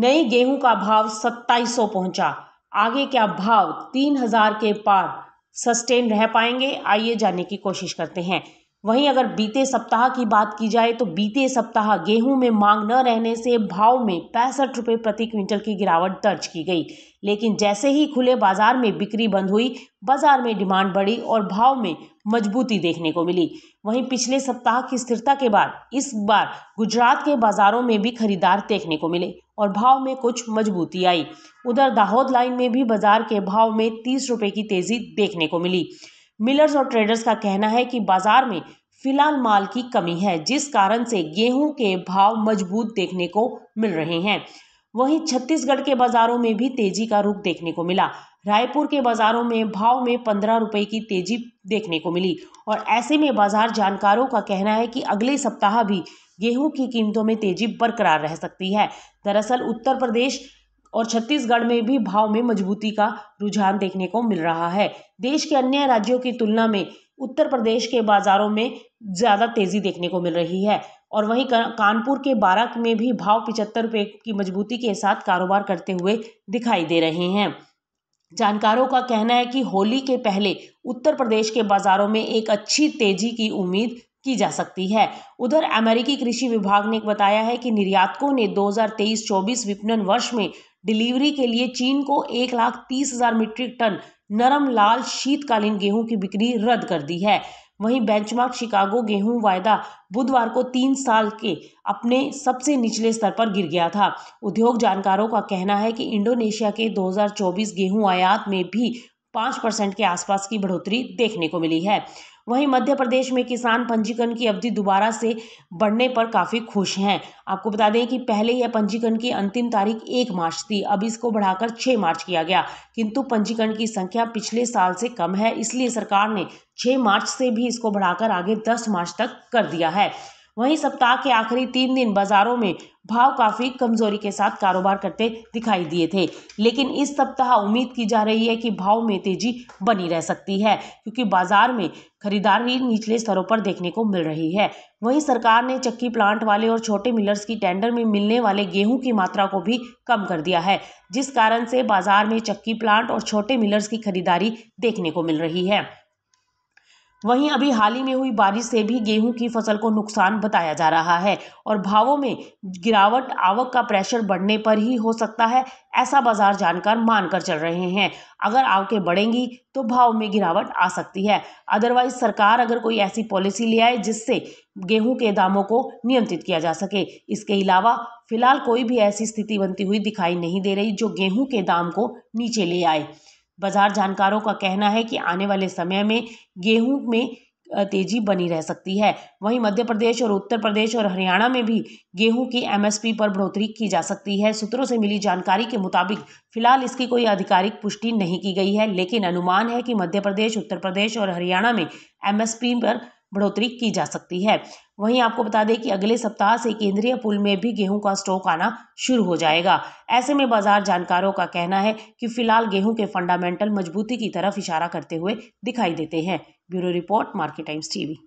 नए गेहूं का भाव सत्ताईस सौ पहुंचा आगे क्या भाव तीन हजार के पार सस्टेन रह पाएंगे आइए जानने की कोशिश करते हैं वहीं अगर बीते सप्ताह की बात की जाए तो बीते सप्ताह गेहूं में मांग न रहने से भाव में पैंसठ रुपये प्रति क्विंटल की गिरावट दर्ज की गई लेकिन जैसे ही खुले बाजार में बिक्री बंद हुई बाजार में डिमांड बढ़ी और भाव में मजबूती देखने को मिली वहीं पिछले सप्ताह की स्थिरता के बाद इस बार गुजरात के बाजारों में भी खरीदार देखने को मिले और भाव में कुछ मजबूती आई उधर दाहोद लाइन में भी बाजार के भाव में तीस रुपये की तेजी देखने को मिली मिलर्स और ट्रेडर्स का कहना है कि बाजार में फिलहाल माल की कमी है जिस कारण से गेहूं के भाव मजबूत देखने को मिल रहे हैं वहीं छत्तीसगढ़ के बाजारों में भी तेजी का रुख देखने को मिला रायपुर के बाजारों में भाव में पंद्रह रुपए की तेजी देखने को मिली और ऐसे में बाजार जानकारों का कहना है कि अगले सप्ताह भी गेहूं की कीमतों में तेजी बरकरार रह सकती है दरअसल उत्तर प्रदेश और छत्तीसगढ़ में भी भाव में मजबूती का रुझान देखने को मिल रहा है देश के अन्य राज्यों की तुलना में उत्तर प्रदेश के बाज़ारों में ज़्यादा तेज़ी देखने को मिल रही है और वहीं कानपुर के बारात में भी भाव पिचहत्तर रुपये की मजबूती के साथ कारोबार करते हुए दिखाई दे रहे हैं जानकारों का कहना है कि होली के पहले उत्तर प्रदेश के बाज़ारों में एक अच्छी तेज़ी की उम्मीद की जा सकती है उधर अमेरिकी कृषि विभाग ने बताया है कि निर्यातकों ने 2023-24 विपणन वर्ष में डिलीवरी के लिए चीन को एक लाख तीस हजार मीट्रिक टन नरम लाल शीतकालीन गेहूं की बिक्री रद्द कर दी है वहीं बेंचमार्क शिकागो गेहूं वायदा बुधवार को तीन साल के अपने सबसे निचले स्तर पर गिर गया था उद्योग जानकारों का कहना है कि इंडोनेशिया के 2024 गेहूं आयात में भी पाँच परसेंट के आसपास की बढ़ोतरी देखने को मिली है वहीं मध्य प्रदेश में किसान पंजीकरण की अवधि दोबारा से बढ़ने पर काफ़ी खुश हैं आपको बता दें कि पहले यह पंजीकरण की अंतिम तारीख एक मार्च थी अब इसको बढ़ाकर छः मार्च किया गया किंतु पंजीकरण की संख्या पिछले साल से कम है इसलिए सरकार ने छः मार्च से भी इसको बढ़ाकर आगे दस मार्च तक कर दिया है वहीं सप्ताह के आखिरी तीन दिन बाजारों में भाव काफ़ी कमजोरी के साथ कारोबार करते दिखाई दिए थे लेकिन इस सप्ताह उम्मीद की जा रही है कि भाव में तेजी बनी रह सकती है क्योंकि बाजार में खरीदार भी निचले स्तरों पर देखने को मिल रही है वहीं सरकार ने चक्की प्लांट वाले और छोटे मिलर्स की टेंडर में मिलने वाले गेहूं की मात्रा को भी कम कर दिया है जिस कारण से बाजार में चक्की प्लांट और छोटे मिलर्स की खरीदारी देखने को मिल रही है वहीं अभी हाल ही में हुई बारिश से भी गेहूं की फसल को नुकसान बताया जा रहा है और भावों में गिरावट आवक का प्रेशर बढ़ने पर ही हो सकता है ऐसा बाजार जानकार मानकर चल रहे हैं अगर आवकें बढ़ेंगी तो भाव में गिरावट आ सकती है अदरवाइज सरकार अगर कोई ऐसी पॉलिसी ले आए जिससे गेहूं के दामों को नियंत्रित किया जा सके इसके अलावा फिलहाल कोई भी ऐसी स्थिति बनती हुई दिखाई नहीं दे रही जो गेहूँ के दाम को नीचे ले आए बाजार जानकारों का कहना है कि आने वाले समय में गेहूं में तेजी बनी रह सकती है वहीं मध्य प्रदेश और उत्तर प्रदेश और हरियाणा में भी गेहूं की एमएसपी पर बढ़ोतरी की जा सकती है सूत्रों से मिली जानकारी के मुताबिक फिलहाल इसकी कोई आधिकारिक पुष्टि नहीं की गई है लेकिन अनुमान है कि मध्य प्रदेश उत्तर प्रदेश और हरियाणा में एमएसपी पर बढ़ोतरी की जा सकती है वहीं आपको बता दें कि अगले सप्ताह से केंद्रीय पुल में भी गेहूं का स्टॉक आना शुरू हो जाएगा ऐसे में बाजार जानकारों का कहना है कि फिलहाल गेहूं के फंडामेंटल मजबूती की तरफ इशारा करते हुए दिखाई देते हैं bureau report market times TV